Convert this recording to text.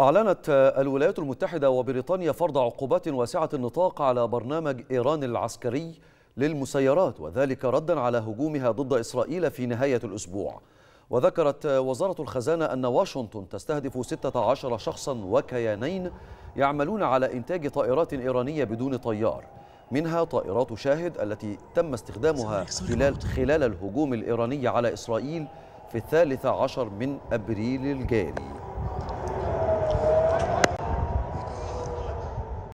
أعلنت الولايات المتحدة وبريطانيا فرض عقوبات واسعة النطاق على برنامج إيران العسكري للمسيرات وذلك ردا على هجومها ضد إسرائيل في نهاية الأسبوع وذكرت وزارة الخزانة أن واشنطن تستهدف 16 شخصا وكيانين يعملون على إنتاج طائرات إيرانية بدون طيار منها طائرات شاهد التي تم استخدامها خلال, خلال الهجوم الإيراني على إسرائيل في الثالث عشر من أبريل الجاري